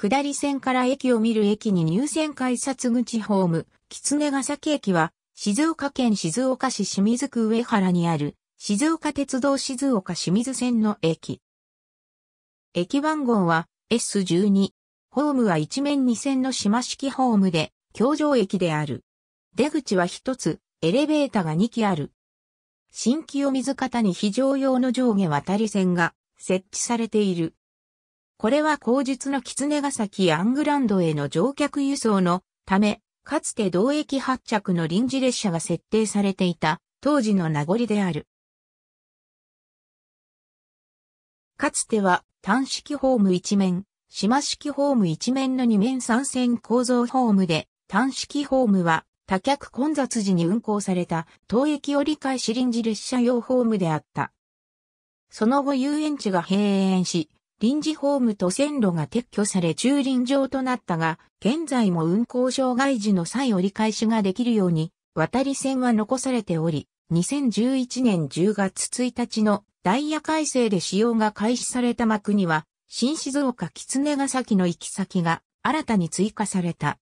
下り線から駅を見る駅に入線改札口ホーム、狐ヶ崎駅は、静岡県静岡市清水区上原にある、静岡鉄道静岡清水線の駅。駅番号は S12。ホームは一面二線の島式ホームで、橋上駅である。出口は一つ、エレベーターが2基ある。新清水方に非常用の上下渡り線が設置されている。これは後述の狐ヶ崎アングランドへの乗客輸送のため、かつて同駅発着の臨時列車が設定されていた当時の名残である。かつては単式ホーム一面、島式ホーム一面の二面三線構造ホームで、単式ホームは多客混雑時に運行された当駅折り返し臨時列車用ホームであった。その後遊園地が閉園し、臨時ホームと線路が撤去され駐輪場となったが、現在も運行障害時の際折り返しができるように、渡り線は残されており、2011年10月1日のダイヤ改正で使用が開始された幕には、新静岡狐ヶ崎の行き先が新たに追加された。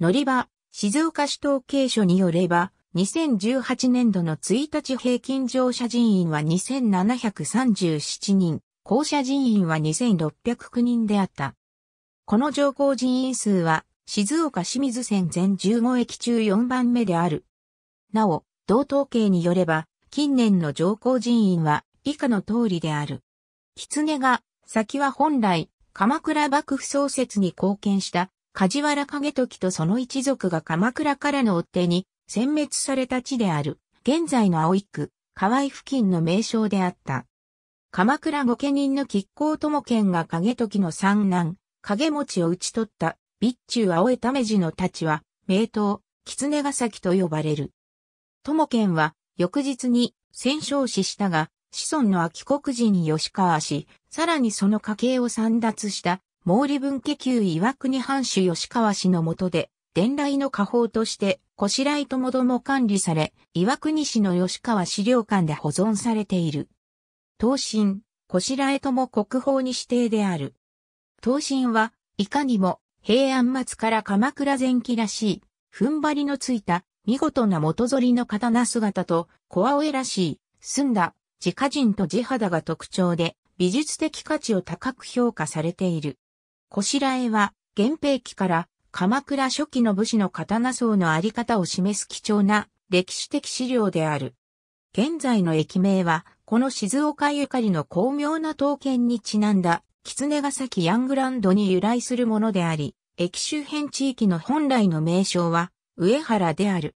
乗り場、静岡市統計所によれば、2018年度の1日平均乗車人員は2737人。校舎人員は2609人であった。この乗降人員数は、静岡清水線全15駅中4番目である。なお、同統計によれば、近年の乗降人員は以下の通りである。狐が、先は本来、鎌倉幕府創設に貢献した梶原景時とその一族が鎌倉からの追手に殲滅された地である、現在の青い区、河合付近の名称であった。鎌倉御家人の吉光友賢が景時の三男、影持を討ち取った、備中青江為次の太刀は、名刀、狐ヶ崎と呼ばれる。友賢は、翌日に戦勝死したが、子孫の秋国人吉川氏、さらにその家系を散奪した、毛利分家旧岩国藩主吉川氏の下で、伝来の家宝として、こしらいともども管理され、岩国市の吉川資料館で保存されている。刀身、こしらえとも国宝に指定である。刀身は、いかにも、平安末から鎌倉前期らしい、踏ん張りのついた、見事な元反りの刀姿と、小青らしい、澄んだ、自家人と地肌が特徴で、美術的価値を高く評価されている。こしらえは、源平期から、鎌倉初期の武士の刀層のあり方を示す貴重な歴史的資料である。現在の駅名は、この静岡ゆかりの巧妙な刀剣にちなんだ、狐ヶ崎ヤングランドに由来するものであり、駅周辺地域の本来の名称は、上原である。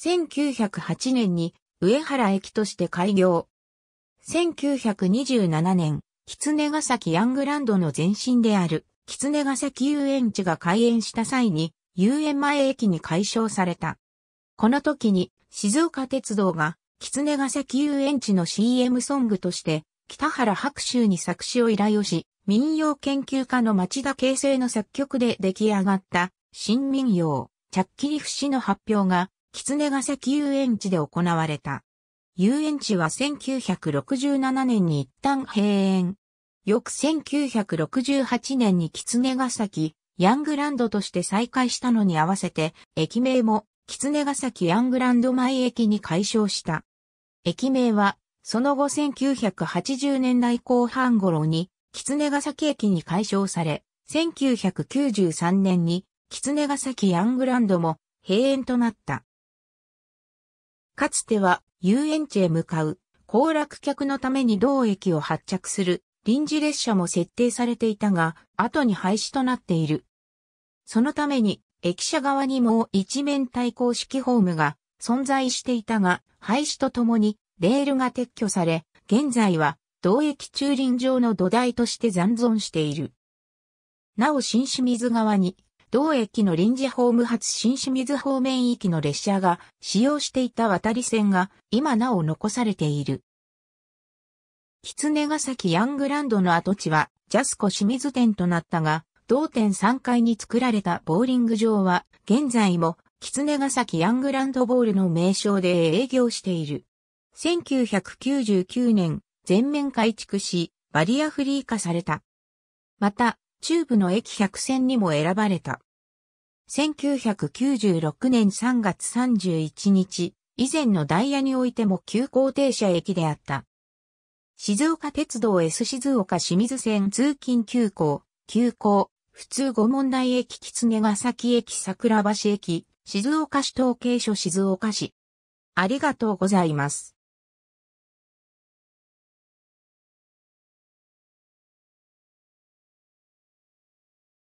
1908年に、上原駅として開業。1927年、狐ヶ崎ヤングランドの前身である、狐ヶ崎遊園地が開園した際に、遊園前駅に改称された。この時に、静岡鉄道が、狐ヶ崎遊園地の CM ソングとして、北原白秋に作詞を依頼をし、民謡研究家の町田形生の作曲で出来上がった新民謡、チャッキリ節の発表が、狐ヶ崎遊園地で行われた。遊園地は1967年に一旦閉園。翌1968年に狐ヶ崎、ヤングランドとして再開したのに合わせて、駅名も狐ヶ崎ヤングランド前駅に解消した。駅名は、その後1980年代後半頃に、狐ヶ崎駅に改称され、1993年に、狐ヶ崎ヤングランドも閉園となった。かつては、遊園地へ向かう、行楽客のために同駅を発着する臨時列車も設定されていたが、後に廃止となっている。そのために、駅舎側にも一面対向式ホームが存在していたが、廃止とともにレールが撤去され、現在は同駅駐輪場の土台として残存している。なお新清水側に、同駅の臨時ホーム発新清水方面行きの列車が使用していた渡り線が今なお残されている。狐ヶ崎ヤングランドの跡地はジャスコ清水店となったが、同店3階に作られたボーリング場は現在も狐ヶ崎ヤングランドボールの名称で営業している。1999年、全面改築し、バリアフリー化された。また、中部の駅100選にも選ばれた。1996年3月31日、以前のダイヤにおいても急行停車駅であった。静岡鉄道 S 静岡清水線通勤急行、急行、普通五問台駅狐ヶ崎駅桜橋駅、静岡市統計所静岡市。ありがとうございます。